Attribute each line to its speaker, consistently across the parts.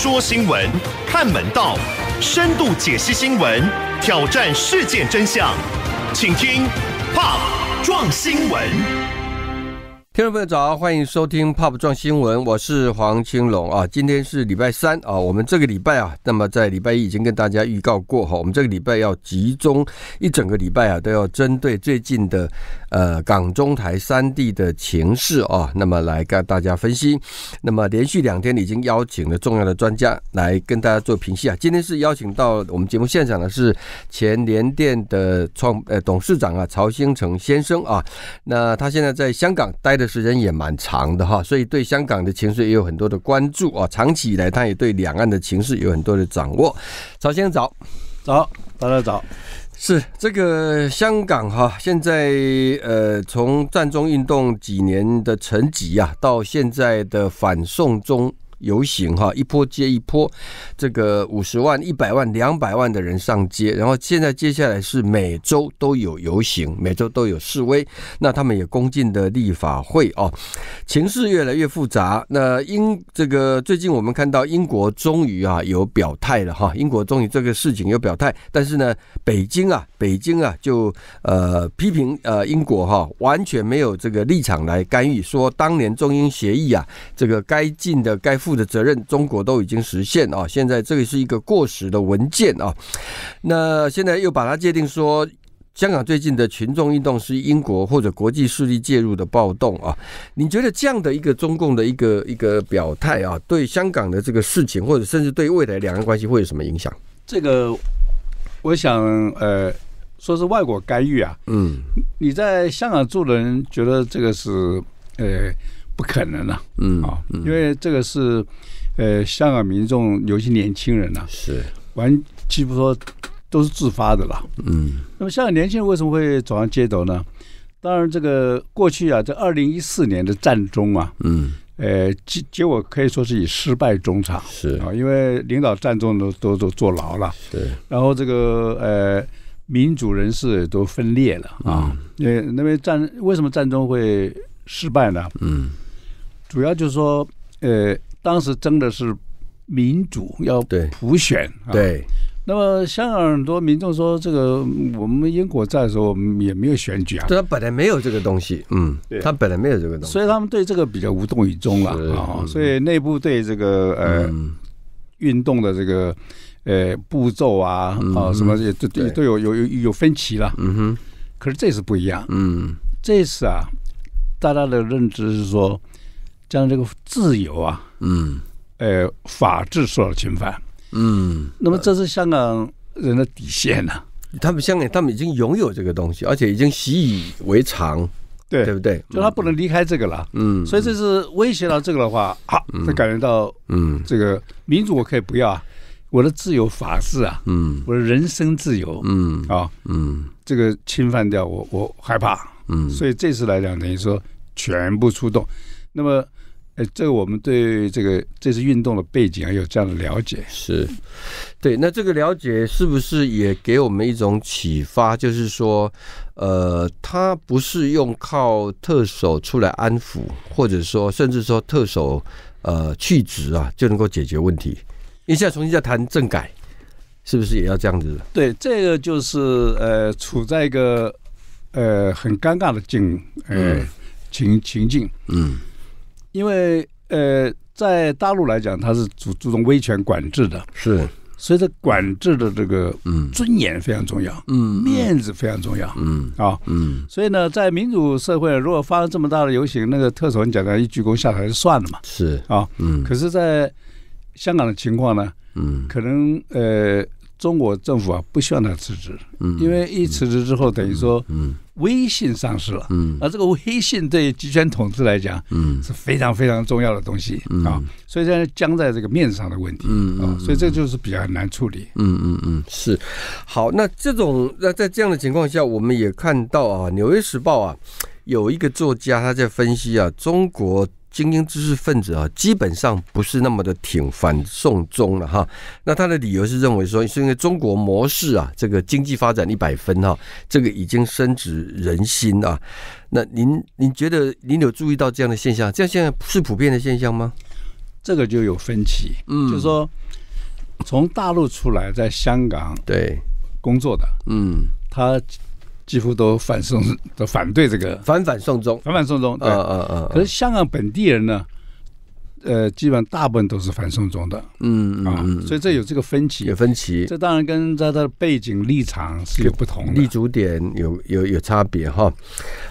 Speaker 1: 说新闻，看门道，深度解析新闻，挑战事件真相，请听《Pop 撞
Speaker 2: 新闻》。听众朋友早，欢迎收听《Pop 撞新闻》，我是黄青龙啊。今天是礼拜三啊，我们这个礼拜啊，那么在礼拜一已经跟大家预告过哈，我们这个礼拜要集中一整个礼拜啊，都要针对最近的。呃，港中台三地的情势啊，那么来跟大家分析。那么连续两天已经邀请了重要的专家来跟大家做评析啊。今天是邀请到我们节目现场的是前联电的创呃董事长啊曹兴成先生啊。那他现在在香港待的时间也蛮长的哈，所以对香港的情势也有很多的关注啊。长期以来，他也对两岸的情势有很多的掌握。曹先生早，早大家早。是这个香港哈，现在呃，从战中运动几年的沉级啊，到现在的反送中。游行哈，一波接一波，这个五十万、一百万、两百万的人上街，然后现在接下来是每周都有游行，每周都有示威，那他们也攻进的立法会哦，情势越来越复杂。那英这个最近我们看到英国终于啊有表态了哈，英国终于这个事情有表态，但是呢，北京啊，北京啊就呃批评呃英国哈完全没有这个立场来干预，说当年中英协议啊这个该进的该付。负的责任，中国都已经实现啊！现在这个是一个过时的文件啊，那现在又把它界定说，香港最近的群众运动是英国或者国际势力介入的暴动啊！你觉得这样的一个中共的一个一个表态啊，对香港的这个事情，或者甚至对未来两岸关系会有什么影响？
Speaker 1: 这个，我想，呃，说是外国干预啊，嗯，你在香港住的人觉得这个是，呃。不可能了，嗯啊，因为这个是，呃，香港民众，尤其年轻人呐，是，完，几乎说都是自发的了，嗯。那么香港年轻人为什么会走上街头呢？当然，这个过去啊，在二零一四年的战中啊，嗯，呃结结果可以说是以失败中场，是啊，因为领导战中都都都坐牢了，是。然后这个呃，民主人士都分裂了啊，因为那边战为什么战中会失败呢？嗯。主要就是说，呃，当时争的是民主，要普选。对。那么香港很多民众说：“这个我们英国在的时候也没有选举啊。”对，他本来没有这个东西。嗯。他本来没有这个东西，所以他们对这个比较无动于衷了啊。所以内部对这个呃运动的这个呃步骤啊啊什么也都都有有有有分歧了。嗯哼。可是这次不一样。嗯。这次啊，大家的认知是说。将这个自由啊，嗯，呃，法治受到侵犯，嗯，那么这是香港
Speaker 2: 人的底线呐。他们香港，他们已经拥有这个东西，而且已经习以为常，对对不对？就他不能离开这个了，嗯。所以这是威胁到这个的话，好，他感觉到，嗯，这
Speaker 1: 个民主我可以不要，啊。我的自由、法治啊，嗯，我的人身自由，嗯，啊，嗯，这个侵犯掉我，我害怕，嗯。所以这次来讲，等于说全部出动，那么。哎，这个我们对这
Speaker 2: 个这次运动的背景还有这样的了解，是对。那这个了解是不是也给我们一种启发？就是说，呃，他不是用靠特首出来安抚，或者说甚至说特首呃去职啊就能够解决问题，一下重新再谈政改，是不是也要这样子？
Speaker 1: 对，这个就是呃处在一个呃很尴尬的境呃情情境。嗯。因为呃，在大陆来讲，他是注注重威权管制的，是，所以这管制的这个嗯尊严非常重要，嗯，面子非常重要，嗯啊，嗯，所以呢，在民主社会，如果发生这么大的游行，那个特首很简单，一鞠躬下台就算了嘛，是啊，嗯，可是在香港的情况呢，嗯，可能呃，中国政府啊，不希望他辞职，嗯，因为一辞职之后，等于说，嗯。微信上市了，嗯，而这个微信对集权统治来讲，嗯，是非常非常重要的东西嗯、啊，所以现在
Speaker 2: 僵在这个面上的问题，嗯，啊，所以这就是比较难处理，嗯嗯嗯，是，好，那这种那在这样的情况下，我们也看到啊，《纽约时报》啊有一个作家他在分析啊，中国。精英知识分子啊，基本上不是那么的挺反送中了哈。那他的理由是认为说，是因为中国模式啊，这个经济发展一百分哈，这个已经深植人心啊。那您，您觉得您有注意到这样的现象？这样现在是普遍的现象吗？这个就有分歧，嗯，就是说从大陆出来，在
Speaker 1: 香港对工作的，嗯，他。几乎都反送，都反对这个反反送中，反反送中，嗯嗯嗯。可是香港本地人呢？呃，基本上大部分都是反送中的，
Speaker 2: 嗯嗯
Speaker 1: 所以这有这个分歧，有分歧。这当然跟在他
Speaker 2: 的背景立场是有不同的立足点，有有有差别哈。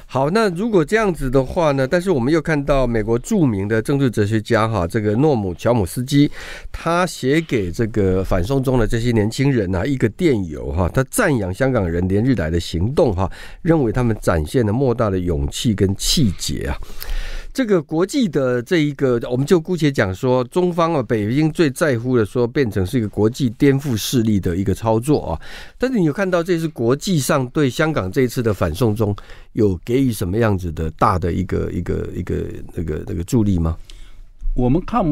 Speaker 2: 好，那如果这样子的话呢？但是我们又看到美国著名的政治哲学家哈，这个诺姆乔姆斯基，他写给这个反送中的这些年轻人呢一个电邮哈，他赞扬香港人连日来的行动哈，认为他们展现了莫大的勇气跟气节啊。这个国际的这一个，我们就姑且讲说，中方啊，北京最在乎的说变成是一个国际颠覆势力的一个操作啊。但是你有看到这是国际上对香港这一次的反送中有给予什么样子的大的一个一个一个那个那个助力吗？我们看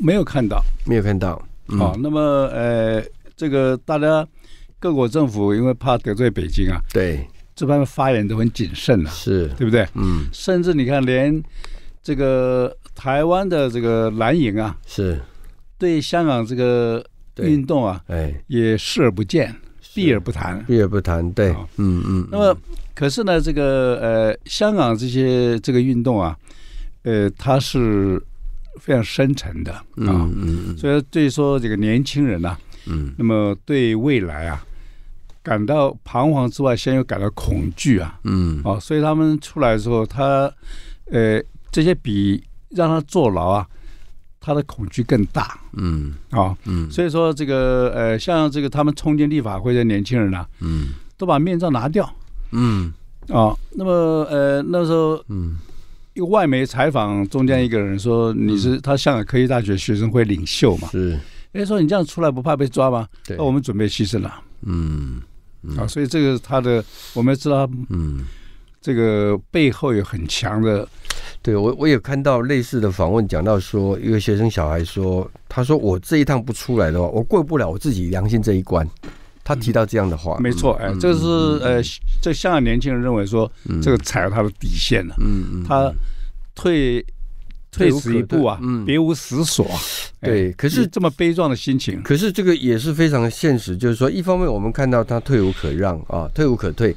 Speaker 2: 没有看到，没有看到。好，
Speaker 1: 那么呃，这个大家各国政府因为怕得罪北京啊，对。这方面发言都很谨慎了，是对不对？嗯，甚至你看，连这个台湾的这个蓝营啊，是，对香港这个运动啊，哎，也视而不见，避而不谈，
Speaker 2: 避而不谈，对，嗯嗯。
Speaker 1: 那么，可是呢，这个呃，香港这些这个运动啊，呃，它是非常深沉的啊，
Speaker 2: 嗯嗯。
Speaker 1: 所以，对说这个年轻人呢，嗯，那么对未来啊。感到彷徨之外，先又感到恐惧啊！嗯，哦，所以他们出来之后，他，呃，这些比让他坐牢啊，他的恐惧更大。嗯，哦，所以说这个，呃，像这个他们冲进立法会的年轻人呢，嗯，都把面罩拿掉。嗯，啊，那么，呃，那时候，嗯，一个外媒采访中间一个人说：“你是他香港科技大学学生会领袖嘛？”是。哎，说你这样出来不怕被抓吗？对，那我们准备牺牲了。嗯。啊，所以这个他的，我们知道，嗯，这个
Speaker 2: 背后有很强的，对我，我有看到类似的访问，讲到说，一个学生小孩说，他说我这一趟不出来的话，我过不了我自己良心这一关，他提到这样的话，没错，哎，这是呃，这
Speaker 1: 香港年轻人认为说，
Speaker 2: 这个踩了他
Speaker 1: 的底线了，嗯嗯，他退。
Speaker 2: 退无可步啊，嗯，别无死所。对，可是这么悲壮的心情，可是这个也是非常现实，就是说，一方面我们看到他退无可让啊，退无可退，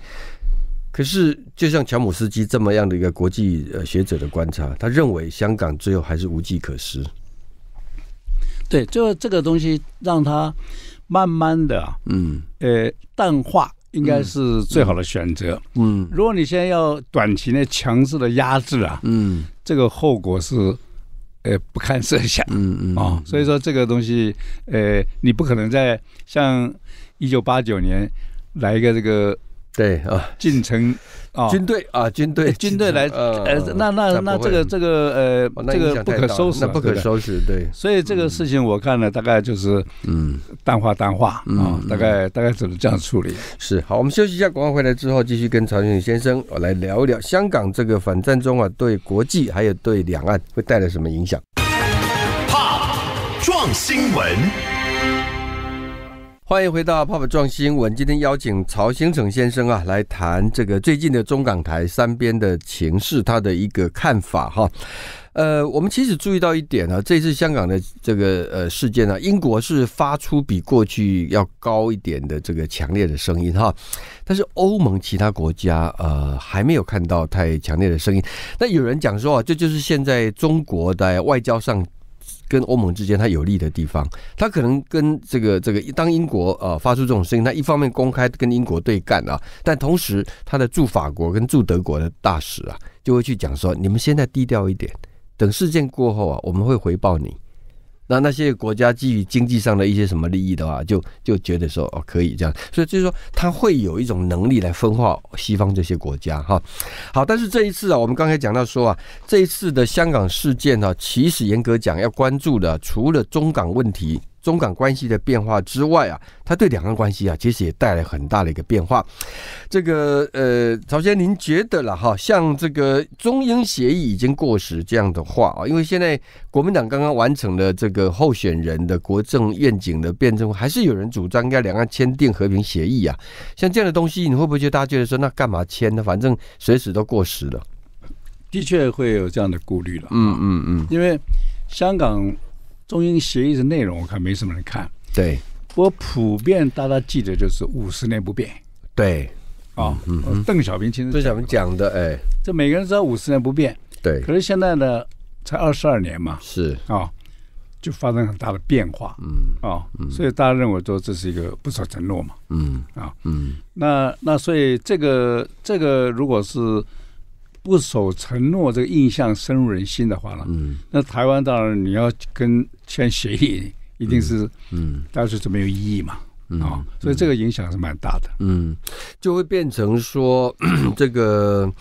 Speaker 2: 可是就像乔姆斯基这么样的一个国际呃学者的观察，他认为香港最后还是无计可施。
Speaker 1: 对，就这个东西让他慢慢的，嗯，呃，淡化。应该是最好的选择。嗯，如果你现在要短期内强制的压制啊，嗯，这个后果是，呃，不堪设想。
Speaker 2: 嗯嗯啊，
Speaker 1: 所以说这个东西，呃，你不可能在像一九八九年来一个这个对啊进程。啊，军队啊，军队，军队来，呃，那那那这个这个呃，这个不可收拾，不可收拾，对。
Speaker 2: 所以这个事情，我看了大概就是嗯，淡化淡化啊，大概大概只能这样处理。是好，我们休息一下，广告回来之后继续跟曹建先生我来聊一聊香港这个反战中啊，对国际还有对两岸会带来什么影响？怕撞新闻。欢迎回到泡泡撞新闻。今天邀请曹兴成先生啊，来谈这个最近的中港台三边的情势，他的一个看法哈。呃，我们其实注意到一点呢，这次香港的这个呃事件呢，英国是发出比过去要高一点的这个强烈的声音哈，但是欧盟其他国家呃还没有看到太强烈的声音。那有人讲说啊，这就是现在中国的外交上。跟欧盟之间，它有利的地方，它可能跟这个这个当英国啊发出这种声音，它一方面公开跟英国对干啊，但同时它的驻法国跟驻德国的大使啊，就会去讲说：你们现在低调一点，等事件过后啊，我们会回报你。那那些国家基于经济上的一些什么利益的话，就就觉得说哦可以这样，所以就是说他会有一种能力来分化西方这些国家哈。好，但是这一次啊，我们刚才讲到说啊，这一次的香港事件哈，其实严格讲要关注的除了中港问题。中港关系的变化之外啊，它对两岸关系啊，其实也带来很大的一个变化。这个呃，曹先生，您觉得了哈？像这个中英协议已经过时这样的话啊，因为现在国民党刚刚完成了这个候选人的国政愿景的辩证，还是有人主张要两岸签订和平协议啊。像这样的东西，你会不会觉得大家觉得说，那干嘛签呢？反正随时都过时了。
Speaker 1: 的确会有这样的顾虑了。
Speaker 2: 嗯嗯嗯，
Speaker 1: 因为香港。中英协议的内容，我看没什么人看。对，我普遍大家记得就是五十年不变。对，啊，邓小平亲自邓小平讲的，哎，这每个人知道五十年不变。对，可是现在呢，才二十二年嘛，是啊，就发生很大的变化。嗯，啊，所以大家认为说这是一个不守承诺嘛。嗯，啊，嗯，那那所以这个这个如果是。不守承诺这个印象深入人心的话呢，嗯，那台湾当然你要跟
Speaker 2: 签协议，一定是，嗯，
Speaker 1: 大家觉得没有意义嘛，啊，
Speaker 2: 所以这个影响是蛮大的，嗯，就会变成说 这个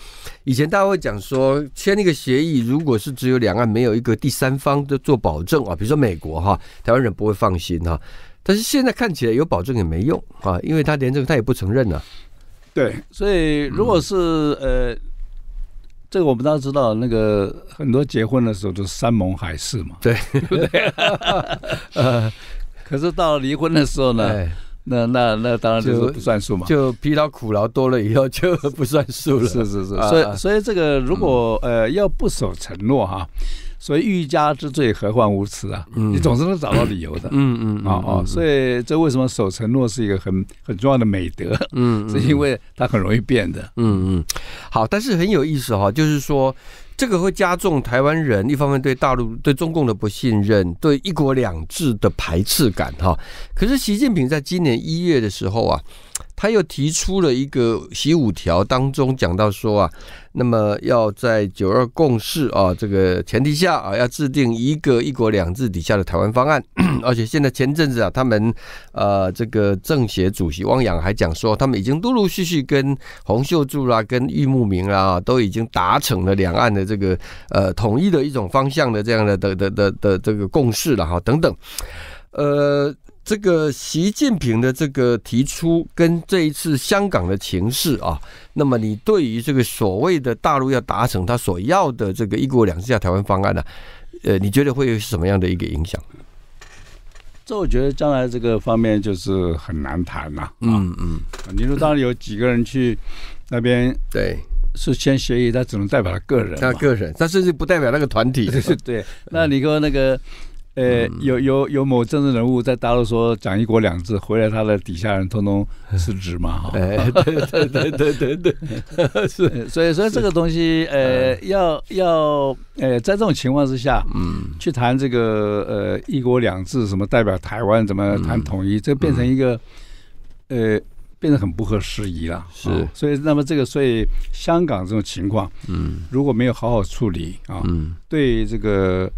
Speaker 2: 以前大家会讲说签那个协议，如果是只有两岸没有一个第三方的做保证啊，比如说美国哈，台湾人不会放心哈，但是现在看起来有保证也没用啊，因为他连这个他也不承认呢，
Speaker 1: 对，所以如果是呃。这个我们大家知道，那个很多结婚的时候都是山盟海誓嘛，对不对？可是到离婚的时候呢，那那那当然就是不算数嘛，就疲劳苦劳多了以后就不算数了。是是是，所以所以这个如果呃要不守承诺哈。所以欲加之罪，何患无辞啊！你总是能找到理由的。嗯嗯啊啊！所以这为什么守承诺是一个很很
Speaker 2: 重要的美德？嗯嗯，是因为它很容易变的。嗯嗯，好，但是很有意思哈，就是说这个会加重台湾人一方面对大陆、对中共的不信任，对“一国两制”的排斥感哈。可是习近平在今年一月的时候啊。他又提出了一个“习五条”当中讲到说啊，那么要在“九二共识”啊这个前提下啊，要制定一个“一国两制”底下的台湾方案。而且现在前阵子啊，他们呃这个政协主席汪洋还讲说，他们已经陆陆续续跟洪秀柱啦、跟玉木明啦啊，都已经达成了两岸的这个呃统一的一种方向的这样的的的的的这个共识了哈，等等，呃。这个习近平的这个提出跟这一次香港的情势啊，那么你对于这个所谓的大陆要达成他所要的这个“一国两制”下台湾方案呢？呃，你觉得会有什么样的一个影响？
Speaker 1: 这我觉得将来这个方面就是很难谈呐。嗯嗯，你说当然有几个人去那边，对，是签协议，他只能代表他个人，他个人，他甚至不代表那个团体。对，那你说那个。呃，有有有某政治人物在大陆说“讲一国两制”，回来他的底下人通通辞 职嘛？哈，对对对对对对，是。所以所以这个东西，呃，要要，呃，在这种情况之下，嗯，去谈这个呃“一国两制”什么代表台湾怎么谈统一，这变成一个，呃，变得很不合时宜了。是。所以那么这个，所以香港这种情况，嗯，如果没有好好处理啊，嗯，对这个。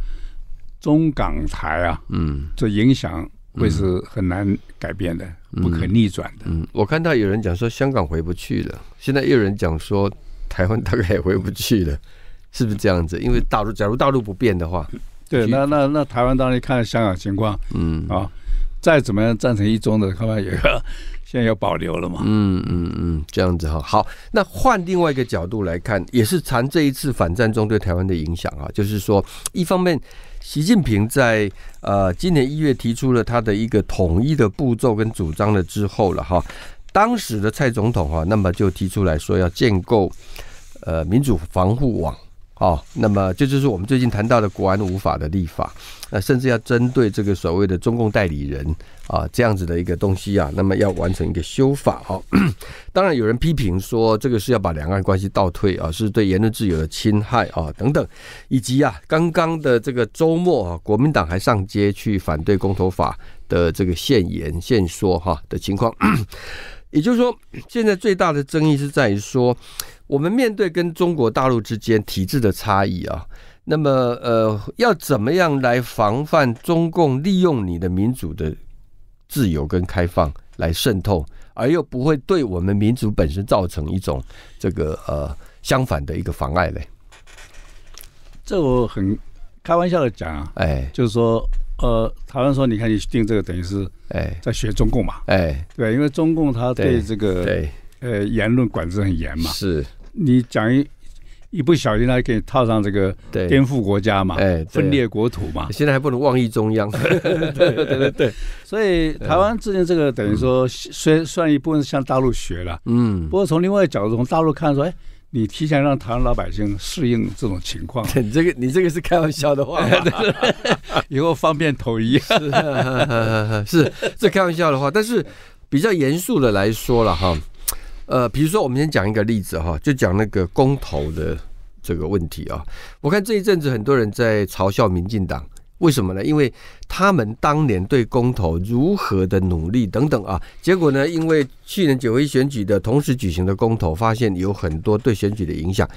Speaker 1: 中港
Speaker 2: 台啊，嗯，这影响会是很难改变的，不可逆转的。嗯，我看到有人讲说香港回不去了，现在又有人讲说台湾大概也回不去了，是不是这样子？因为大陆，假如大陆不变的话，对，那那那台湾当
Speaker 1: 然看香港情况，嗯啊，再怎么样赞成一中的看怕也 现在有
Speaker 2: 保留了嘛。嗯嗯嗯，这样子哈。好，那换另外一个角度来看，也是谈这一次反战中对台湾的影响啊，就是说一方面。习近平在呃今年一月提出了他的一个统一的步骤跟主张了之后了哈，当时的蔡总统哈，那么就提出来说要建构呃民主防护网。哦，那么这就是我们最近谈到的国安五法的立法，那甚至要针对这个所谓的中共代理人啊这样子的一个东西啊，那么要完成一个修法。哈，当然有人批评说这个是要把两岸关系倒退啊，是对言论自由的侵害啊等等，以及啊刚刚的这个周末，啊，国民党还上街去反对公投法的这个现言现说哈的情况。也就是说，现在最大的争议是在于说，我们面对跟中国大陆之间体制的差异啊，那么呃，要怎么样来防范中共利用你的民主的自由跟开放来渗透，而又不会对我们民主本身造成一种这个呃相反的一个妨碍嘞？这我很开玩笑的讲啊，哎，就是说。
Speaker 1: 呃，台湾说，你看你定这个，等于是哎，在学中共嘛，哎，对，因为中共他对这个呃言论管制很严嘛，是你讲一，一不小心，他可以套上这个颠覆国家嘛，分裂国土嘛，现在还不能妄议中央，对对对，所以台湾制定这个，等于说虽算一部分向大陆学了，嗯，不过从另外角度，从大陆看说，哎。你提前让台湾老百姓适应这种情况，你这个你这个是开玩笑的话，
Speaker 2: 以后方便统一，是是这开玩笑的话，但是比较严肃的来说了哈，呃，比如说我们先讲一个例子哈，就讲那个公投的这个问题啊，我看这一阵子很多人在嘲笑民进党。为什么呢？因为他们当年对公投如何的努力等等啊，结果呢？因为去年九一选举的同时举行的公投，发现有很多对选举的影响，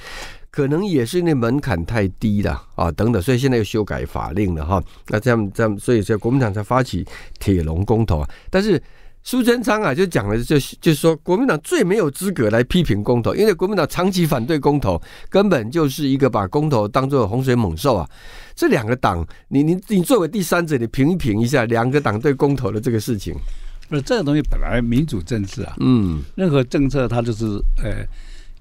Speaker 2: 可能也是那门槛太低了啊等等，所以现在又修改法令了哈。那这样这样，所以才国民党才发起铁笼公投啊，但是。苏贞昌啊，就讲了，就就是说，国民党最没有资格来批评公投，因为国民党长期反对公投，根本就是一个把公投当做洪水猛兽啊。这两个党，你你你作为第三者，你评一评一下，两个党对公投的这个事情。不是这个东西本来民主政
Speaker 1: 治啊，嗯，任何政策它就是呃，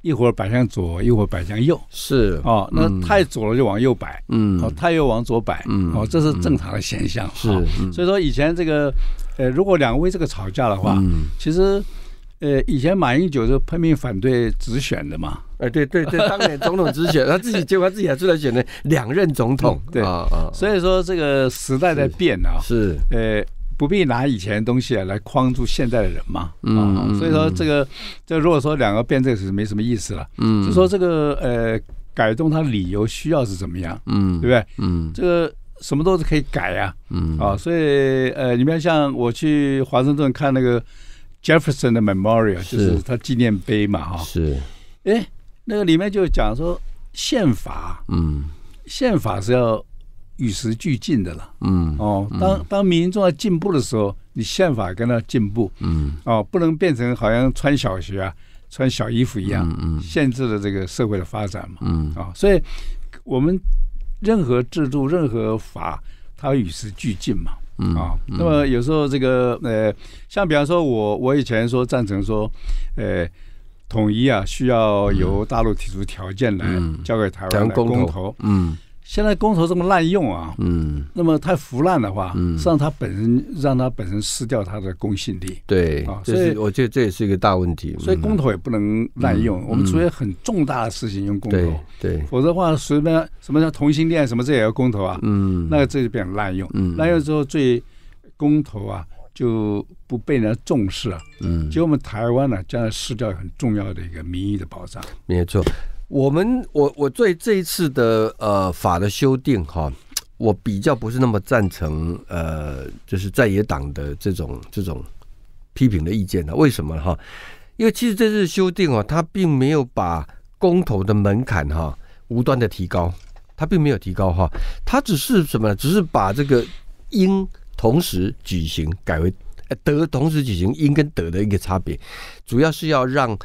Speaker 1: 一会儿摆向左，一会儿摆向右，是哦，那太左了就往右摆，嗯，哦，太右往左摆，嗯，哦，这是正常的现象，是，所以说以前这个。呃，如果两位这个吵架的话，其实，呃，以前马英九是拼命反对直选的嘛？哎，对对对，当年总统直选，他自己结果自己还出来选的两任总统，对啊，所以说这个时代在变啊，是，呃，不必拿以前的东西啊来框住现在的人嘛，
Speaker 2: 啊，所以说这
Speaker 1: 个，这如果说两个变，这个是没什么意思了，嗯，就说这个呃，改动它理由需要是怎么样，嗯，对不对？嗯，这个。什么都是可以改啊，嗯啊，所以呃，你们像我去华盛顿看那个 Jefferson 的 Memorial，就是他纪念碑嘛，哈，是，哎，那个里面就讲说宪法，嗯，宪法是要与时俱进的了，嗯，哦，当当民众要进步的时候，你宪法跟他进步，嗯，哦，不能变成好像穿小学穿小衣服一样，嗯，限制了这个社会的发展嘛，嗯，啊，所以我们。任何制度、任何法，它与时俱进嘛，啊，那么有时候这个呃，像比方说，我我以前说赞成说，呃，统一啊，需要由大陆提出条件来交给台湾来公投，嗯。现在公投这么滥用啊，嗯，那么太腐烂的话，嗯，实际上他本身让他本身失掉他的公信力，
Speaker 2: 对，啊，所以我觉得这也是一个大问题。所以公
Speaker 1: 投也不能滥用，我们除非很重大的事情用公投，对，否则话随便什么叫同性恋什么这也要公投啊，嗯，那个这就变成滥用，嗯，滥用之后最公投啊就不被人重视啊，嗯，结果我们台湾呢将来失掉很重要的一个民意的保障，
Speaker 2: 没错。我们我我对这一次的呃法的修订哈，我比较不是那么赞成呃，就是在野党的这种这种批评的意见的。为什么哈？因为其实这次修订哦，它并没有把公投的门槛哈无端的提高，它并没有提高哈，它只是什么呢？只是把这个应同时举行改为得同时举行，应跟得的一个差别，主要是要让。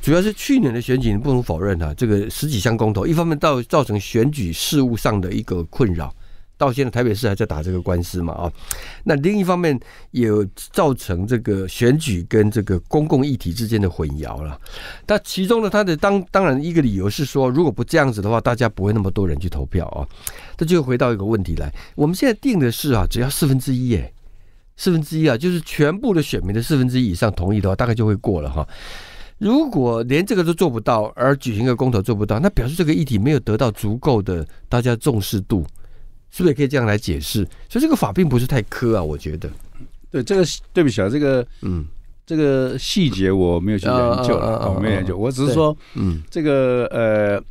Speaker 2: 主要是去年的选举，你不能否认哈，这个十几项公投，一方面到造成选举事务上的一个困扰，到现在台北市还在打这个官司嘛啊，那另一方面也造成这个选举跟这个公共议题之间的混淆了。那其中呢，它的当当然一个理由是说，如果不这样子的话，大家不会那么多人去投票啊。这就回到一个问题来，我们现在定的是啊，只要四分之一哎，四分之一啊，就是全部的选民的四分之一以上同意的话，大概就会过了哈。如果连这个都做不到，而举行个公投做不到，那表示这个议题没有得到足够的大家重视度，是不是也可以这样来解释？所以这个法并不是太苛啊，我觉得。
Speaker 1: 对，这个对不起啊，这个嗯，这个细节我没有去研究，我没有研究，我只是说，嗯，这个呃，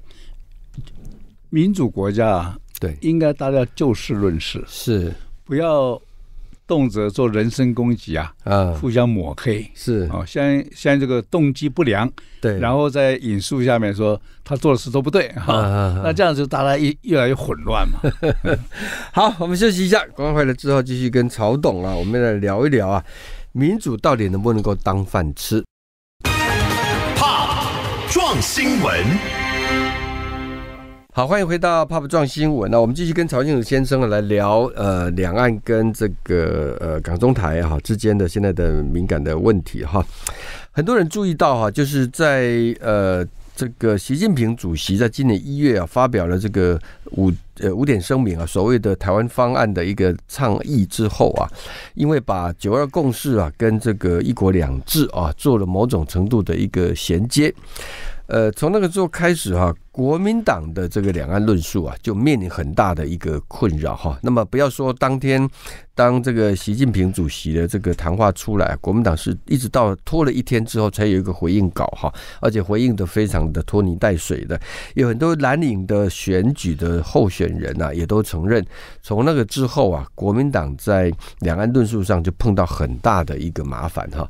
Speaker 1: 民主国家啊，对，应该大家就事论事，是不要。动辄做人身攻击啊，啊，互相抹黑是啊，先像这个动机不良，对，然后在引述下面说他做的事都不对哈，那这
Speaker 2: 样就大家越越来越混乱嘛。好，我们休息一下，光回来之后继续跟曹董啊，我们来聊一聊啊，民主到底能不能够当饭吃？怕撞新
Speaker 1: 闻。
Speaker 2: 好，欢迎回到《POP 撞新闻》那我们继续跟曹庆祖先生来聊呃两岸跟这个呃港中台哈之间的现在的敏感的问题哈。很多人注意到哈，就是在呃这个习近平主席在今年一月啊发表了这个五呃五点声明啊，所谓的台湾方案的一个倡议之后啊，因为把九二共识啊跟这个一国两制啊做了某种程度的一个衔接。呃，从那个时候开始哈，国民党的这个两岸论述啊，就面临很大的一个困扰哈。那么，不要说当天，当这个习近平主席的这个谈话出来，国民党是一直到拖了一天之后才有一个回应稿哈，而且回应的非常的拖泥带水的。有很多蓝领的选举的候选人呐，也都承认，从那个之后啊，国民党在两岸论述上就碰到很大的一个麻烦哈。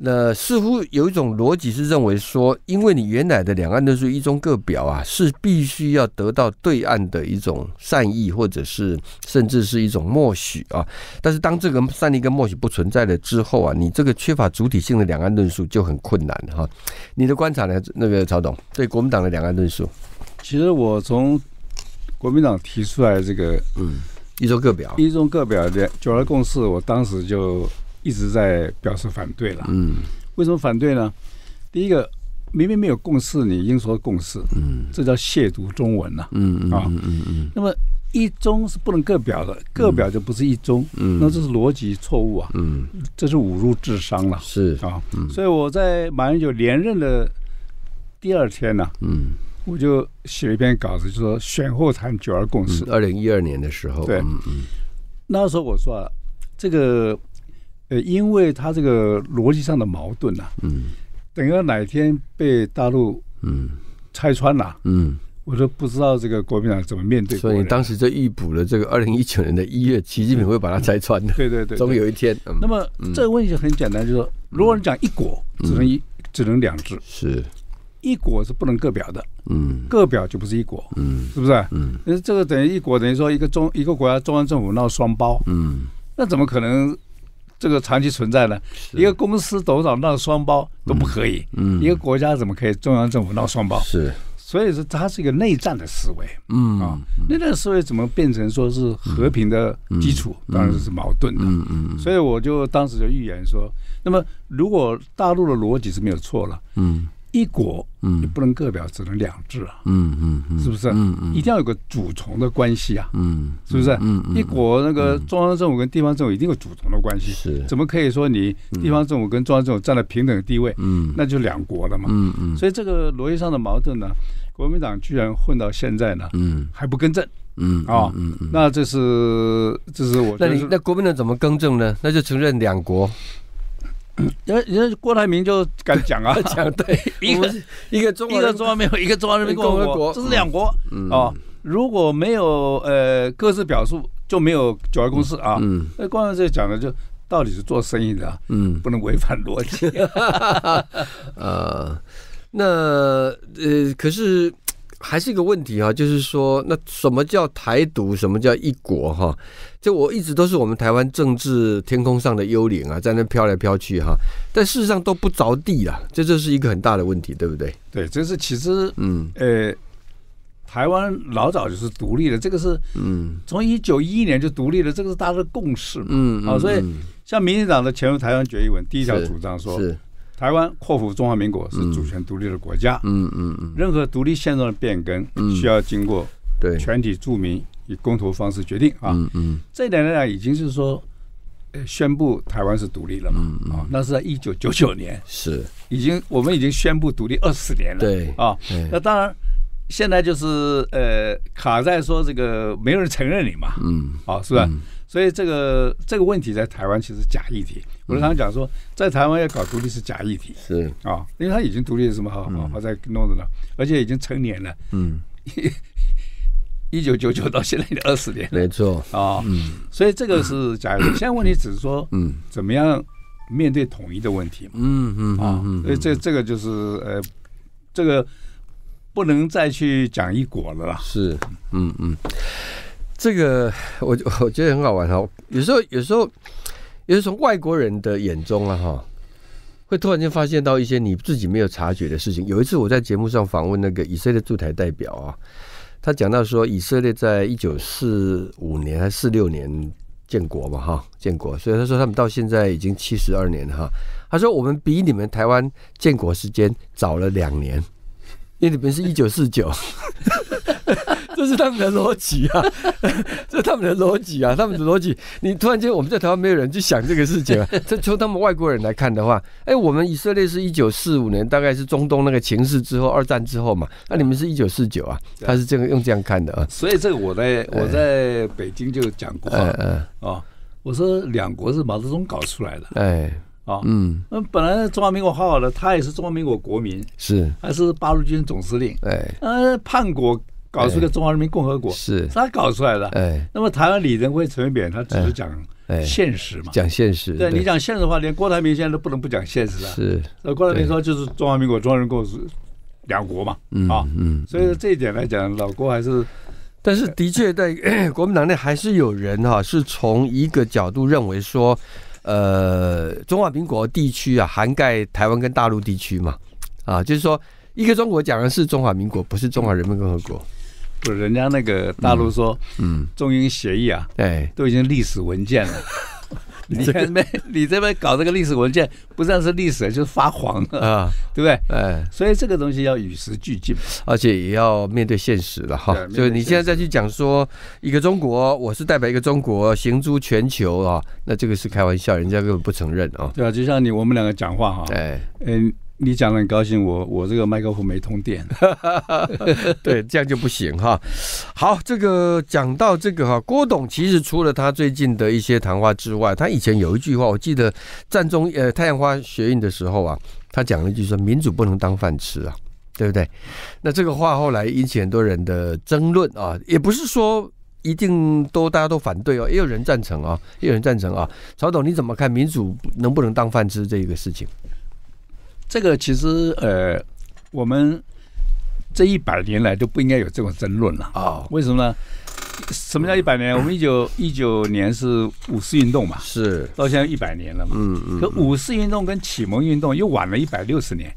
Speaker 2: 那似乎有一种逻辑是认为说，因为你原来的两岸论述一中各表啊，是必须要得到对岸的一种善意，或者是甚至是一种默许啊。但是当这个善意跟默许不存在了之后啊，你这个缺乏主体性的两岸论述就很困难哈。你的观察呢，那个曹董对国民党的两岸论述，其实我从国民党提出来这个“嗯一中各表”，“一中
Speaker 1: 各表”的九二共识，我当时就。一直在表示反对了。嗯，为什么反对呢？第一个，明明没有共识，你硬说共识，嗯，这叫亵渎中文了。嗯嗯嗯嗯。那么一中是不能各表的，各表就不是一中。嗯，那这是逻辑错误啊。嗯，这是侮辱智商了。是啊。嗯。所以我在马英九连任的第二天呢，嗯，我就写了一篇稿子，就说选后谈九二共识。二零一二年的时候，对，嗯嗯，那时候我说啊，这个。呃，因为他这个逻辑上的矛盾呐，嗯，等于哪天被大陆嗯拆穿了，
Speaker 2: 嗯，我都不知道这个国民党怎么面对。所以你当时就预卜了这个二零一九年的一月习近平会把它拆穿的。对对对，总有一天。那么这个
Speaker 1: 问题很简单，就是说，如果你讲一国，只能一，只能两制，是一国是不能各表的，嗯，各表就不是一国，嗯，是不是？嗯，这个等于一国等于说一个中一个国家中央政府闹双包，嗯，那怎么可能？这个长期存在呢？一个公司事长闹双包都不可以，一个国家怎么可以中央政府闹双包？是，所以说它是一个内战的思维。嗯啊，内战思维怎么变成说是和平的基础？当然是矛盾的。嗯嗯，所以我就当时就预言说，那么如果大陆的逻辑是没有错了，嗯。一国嗯，你不能个表，只能两制啊，嗯嗯是不是？嗯嗯，一定要有个主从的关系啊，嗯，是不是？嗯嗯，一国那个中央政府跟地方政府一定有主从的关系，是，怎么可以说你地方政府跟中央政府占了平等的地位？嗯，那就两国了嘛，嗯嗯，所以这个逻辑上的矛盾呢，国民党居然混到现在呢，嗯，还不更正，嗯啊，嗯嗯，那这是这是我，那你
Speaker 2: 那国民党怎么更正呢？那就承认两国。人
Speaker 1: 人家郭台铭就敢讲啊，讲对
Speaker 2: 一个一个中国，一个中华人民共和国，这是两国啊。
Speaker 1: 如果没有呃各自表述，就没有九二共识啊。那光阳这讲的就到底是做生意的，嗯，不能违反逻辑。
Speaker 2: 呃，那呃可是。还是一个问题哈，就是说，那什么叫台独？什么叫一国？哈，这我一直都是我们台湾政治天空上的幽灵啊，在那飘来飘去哈。但事实上都不着地啊，这就是一个很大的问题，对不对？对，这是其实，嗯，呃，
Speaker 1: 台湾老早就是独立的，这个是，嗯，从一九一一年就独立了，这个是大家的共识嘛，嗯啊，所以像民进党的《前台湾决议文》第一条主张说。是。台湾括弧中华民国是主权独立的国家，嗯嗯嗯，任何独立现状的变更，需要经过对全体住民以公投方式决定啊，嗯嗯，这一点来讲，已经是说，宣布台湾是独立了嘛，啊，那是在一九九九年，是已经我们已经宣布独立二十年了，对，啊，那当然现在就是呃卡在说这个没有人承认你嘛，嗯，啊，是吧？所以这个这个问题在台湾其实假议题，我就常讲说，在台湾要搞独立是假议
Speaker 2: 题，是啊，
Speaker 1: 因为他已经独立了，什么好好好在弄着呢，而且已经成年了，嗯，一九九九到现在的二十年，没错啊，嗯，所以这个是假，现在问题只是说，嗯，怎么样面对统一的问题
Speaker 2: 嗯嗯啊，所以这
Speaker 1: 这个就是呃，这个不能再去讲一
Speaker 2: 国了啦，是，嗯嗯。这个我我觉得很好玩哈，有时候有时候也是从外国人的眼中啊哈，会突然间发现到一些你自己没有察觉的事情。有一次我在节目上访问那个以色列驻台代表啊，他讲到说以色列在一九四五年还四六年建国嘛哈，建国，所以他说他们到现在已经七十二年哈，他说我们比你们台湾建国时间早了两年，因为你们是一九四九。这是他们的逻辑啊！这是他们的逻辑啊！他们的逻辑，你突然间我们在台湾没有人去想这个事情啊！这从他们外国人来看的话，哎，我们以色列是一九四五年，大概是中东那个情势之后，二战之后嘛。那你们是一九四九啊？他是这个用这样看的啊。
Speaker 1: 所以这个我在我在北京就讲过啊啊！我说两国是毛泽东搞出来的哎啊嗯，那本来中华民国好了，他也是中华民国国民
Speaker 2: 是还是
Speaker 1: 八路军总司令哎呃叛国。
Speaker 2: 搞出个中华
Speaker 1: 人民共和国是，他搞出来的。哎，那么台湾李登辉、陈水扁，他只是讲现实嘛，讲现实。对你讲现实的话，连郭台铭现在都不能不讲现实了。是，那郭台铭说就是中华民国、中华人民共和国两国嘛，啊，嗯，所以说这一点来
Speaker 2: 讲，老郭还是。但是的确在 国民党内还是有人哈，是从一个角度认为说，呃，中华民国地区啊，涵盖台湾跟大陆地区嘛，啊，就是说一个中国讲的是中华民国，不是中华人民共和国。不，是人家那个大陆说，嗯，中英协议啊，对，都已经历史文
Speaker 1: 件了。你这边，你这边搞这个历史文件，不算是历史，就是发
Speaker 2: 黄了啊，对不对？哎，所以这个东西要与时俱进，而且也要面对现实了哈。就是你现在再去讲说一个中国，我是代表一个中国行诸全球啊，那这个是开玩笑，人家根本不承认啊。对啊，就像你我们两个讲话哈，哎，嗯。你讲的很高兴，我我这个麦克风没通电，对，这样就不行哈。好，这个讲到这个哈，郭董其实除了他最近的一些谈话之外，他以前有一句话，我记得战中呃太阳花学运的时候啊，他讲了一句说：“民主不能当饭吃啊，对不对？”那这个话后来引起很多人的争论啊，也不是说一定都大家都反对哦，也有人赞成啊，也有人赞成啊。曹董你怎么看民主能不能当饭吃这一个事情？这个其实呃，我们这一百年来都不应该有
Speaker 1: 这种争论了啊！为什么呢？什么叫一百年？我们一九一九年是五四运动嘛，是到现在一百年了嘛。嗯嗯。可五四运动跟启蒙运动又晚了一百六十年，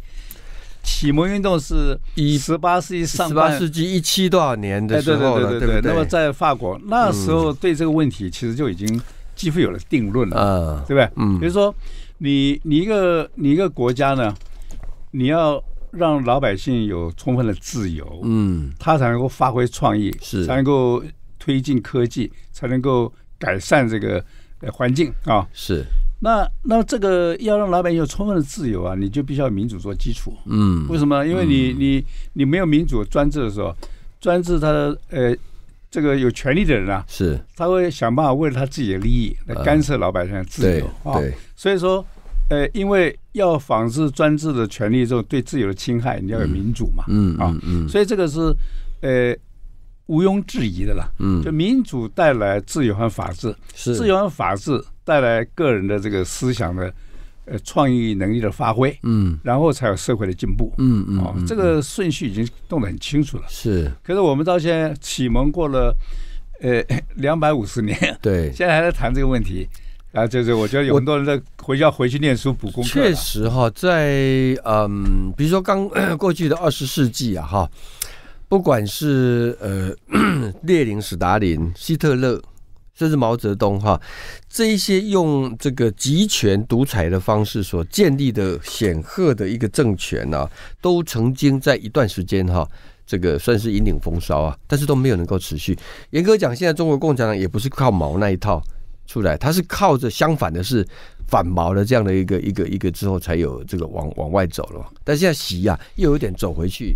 Speaker 1: 启蒙运动是以十八世纪上十八世纪一七多少年的时候了，对对？那么在法国那时候对这个问题其实就已经几乎有了定论了啊，对不对？嗯，比如说。你你一个你一个国家呢，你要让老百姓有充分的自由，嗯，他才能够发挥创意，是才能够推进科技，才能够改善这个呃环境啊。是，那那这个要让老百姓有充分的自由啊，你就必须要民主做基础，嗯，为什么？因为你你你没有民主，专制的时候，专制它的呃。这个有权利的人啊，是他会想办法为了他自己的利益来干涉老百姓的自由啊。所以说，呃，因为要仿制专制的权利这种对自由的侵害，你要有民主嘛。嗯嗯嗯，所以这个是呃毋庸置疑的啦。嗯，就民主带来自由和法治，是自由和法治带来个人的这个思想的。呃创意能力的发挥，嗯，然后才有社会的进步，嗯，哦，这个顺序已经弄得很清楚了。是，可是我们到现在启蒙过了，呃，两百五十年，对，现在还在谈这个
Speaker 2: 问题，啊，就是我觉得有很多人在回家回去念书补功课。确实哈，在嗯，比如说刚 过去的二十世纪啊，哈，不管是呃，列宁、史达林、希特勒。这是毛泽东哈，这一些用这个集权独裁的方式所建立的显赫的一个政权呢，都曾经在一段时间哈，这个算是引领风骚啊，但是都没有能够持续。严格讲，现在中国共产党也不是靠毛那一套出来，他是靠着相反的是反毛的这样的一个一个一个之后才有这个往往外走了。但现在习呀又有点走回去，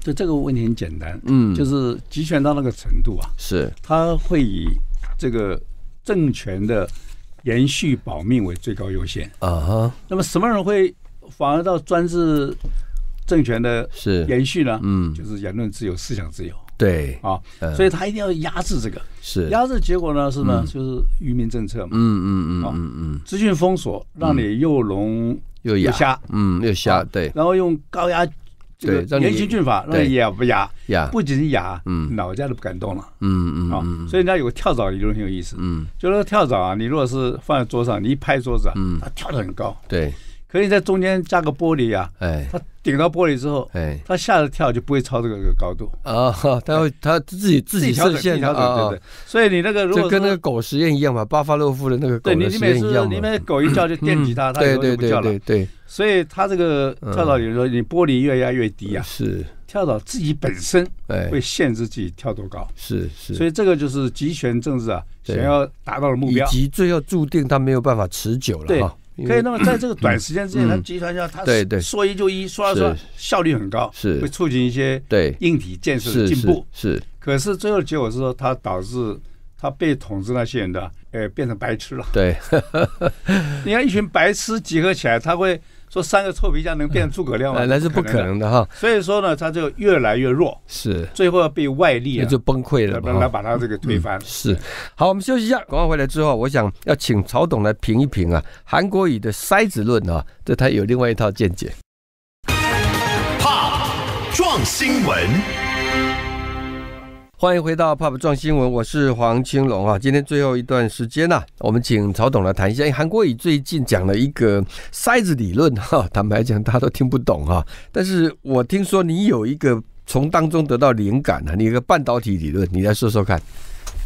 Speaker 2: 就这个问题很简单，嗯，就
Speaker 1: 是集权到那个程度啊，是他会以。这个政权的延续保命为最高优先啊。那么什么人会反而到专制政权的延续呢？嗯，就是言论自由、思想自由。对啊，所以他一定要压制这个。是压制结果呢？是呢，就是愚民政策嘛。嗯嗯嗯嗯嗯，资讯封锁，让你又聋又瞎。嗯，又瞎对。然后用高压。
Speaker 2: 这个年峻法，那哑
Speaker 1: 不雅，不仅雅，嗯，脑袋都不敢动了，嗯嗯啊，所以人家有个跳蚤理论很有意思，嗯，就是跳蚤啊，你如果是放在桌上，你一拍桌子，嗯，它跳得很高，对。所以在中间加个玻璃啊，哎，它顶到玻璃之后，哎，它吓一跳就不会超这个高度啊。它
Speaker 2: 会它自己自己设的整对对。
Speaker 1: 所以你那个如果跟那
Speaker 2: 个狗实验一样嘛，巴伐洛夫的那个狗你实验一样，你们狗一叫就电击它，它就不叫了。对，
Speaker 1: 所以它这
Speaker 2: 个跳蚤，你
Speaker 1: 说你玻璃越压越低啊，是跳蚤自己本身会限制自己跳多高，
Speaker 2: 是是。所以
Speaker 1: 这个就是极权政治啊，想要达到的目标，以及
Speaker 2: 最后注定它没有办法持久了对。可以，那么在这个短时间之内，他集团一他是说一
Speaker 1: 就一，说说二，效率很高，是会促进一些对硬体建设的进步，是。可是最后结果是说，它导致他被统治那些人的，哎，变成白痴了。对，你看一群白痴集合起来，他会。说三个臭皮匠能变诸葛亮吗？那是不可能的哈。所以说呢，他就越来越弱，是最后要被
Speaker 2: 外力就崩溃了，来把他这个推翻。是，好，我们休息一下。广告回来之后，我想要请曹董来评一评啊，韩国语的筛子论啊，这他有另外一套见解。怕撞新闻。欢迎回到《POP 撞新闻》，我是黄青龙啊。今天最后一段时间呢，我们请曹董来谈一下。韩国宇最近讲了一个筛子理论哈，坦白讲大家都听不懂哈。但是我听说你有一个从当中得到灵感呢，你一个半导体理论，你来说说看。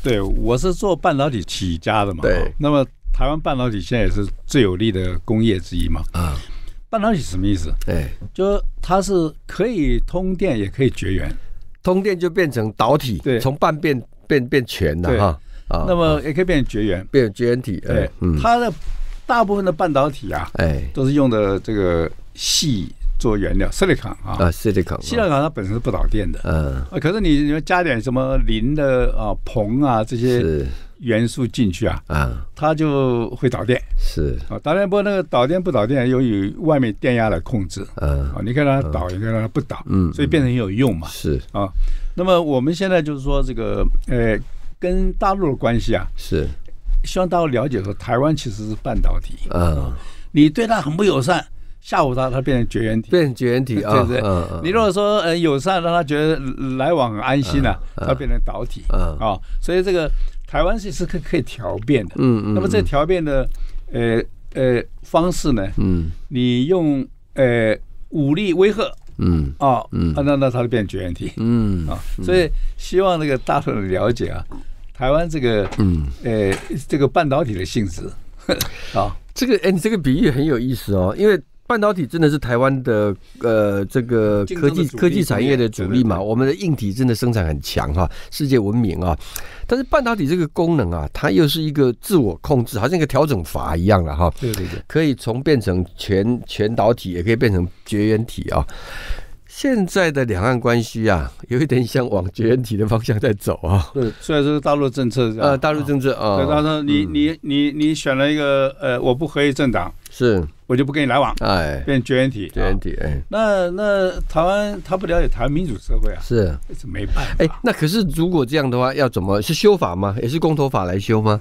Speaker 2: 对，我是做半导体起家的嘛。对。
Speaker 1: 那么台湾半导体现在也是最有力的工业之一嘛。啊。半导体什么意思？对，就是它是可以通电也可以绝缘。通电就变成导体，对，从半变变变全了哈啊，那么也可以变成绝缘，变绝缘体。对，它的大部分的半导体啊，哎，都是用的这个细。做原料，silicon 啊 s i l i c o n s i 它本身是不导电的，嗯，可是你你要加点什么磷的啊、硼啊这些。元素进去啊，啊，它就会导电，是啊，导电波那个导电不导电，由于外面电压来控制，嗯，啊，你看它导，你看它不导，嗯，所以变成有用嘛，是啊，那么我们现在就是说这个，呃，跟大陆的关系啊，是，希望大家了解说，台湾其实是半导体，嗯，你对它很不友善，吓唬它，它变成绝缘体，变成绝缘体啊，对不对？你如果说呃友善，让它觉得来往很安心呢，它变成导体，嗯，啊，所以这个。台湾是是可以调变的，嗯嗯，那么这调变的，呃呃方式呢，嗯，你用呃武力威吓，嗯，啊，嗯，那那它就变绝缘体，嗯，啊，所以希望那个大陆人了解啊，台湾这个，嗯，呃，这个半导体的
Speaker 2: 性质，啊，这个哎，你这个比喻很有意思哦，因为。半导体真的是台湾的呃这个科技科技产业的主力嘛？我们的硬体真的生产很强哈，世界闻名啊。但是半导体这个功能啊，它又是一个自我控制，好像一个调整阀一样了哈。对对对，可以从变成全全导体，也可以变成绝缘体啊。现在的两岸关系啊，有一点像往绝缘体的方向在走啊。对，虽然说大陆政策呃，啊，大陆政策啊，大
Speaker 1: 陆你你你你选了一个呃，我不合议政党，是，我就不跟你来往，哎，变绝缘体，绝缘体。哎，那那台湾他不了解台湾民主社会啊，是，这没办
Speaker 2: 法。哎，那可是如果这样的话，要怎么是修法吗？也是公投法来修吗？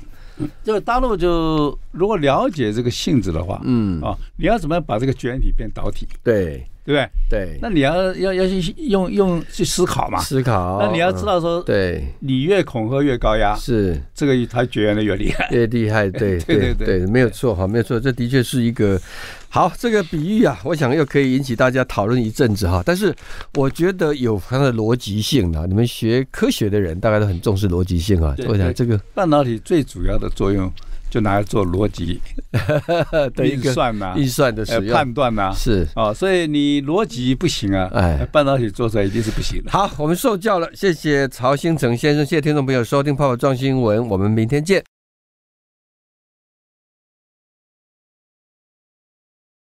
Speaker 1: 就大陆就如果了解这个性质的话，嗯，啊，你要怎么样把这个绝缘体变导体？对。对不对？对，那你要要要去用用去思考嘛，思考。那你要知道
Speaker 2: 说，对，你越恐吓越高压，是这个他绝缘的越厉害，越厉害。对对对对，没有错哈，没有错。这的确是一个好这个比喻啊，我想又可以引起大家讨论一阵子哈。但是我觉得有它的逻辑性啊，你们学科学的人大概都很重视逻辑性啊。我想对，这个半导体最主要的作用。就
Speaker 1: 拿来做逻辑 运算呐，运算的判断呐，是哦，所
Speaker 2: 以你逻辑不行啊，哎，半导体做出来一定是不行。的。好，我们受教了，谢谢曹新成先生，谢谢听众朋友收听泡泡撞新闻，我们明天见。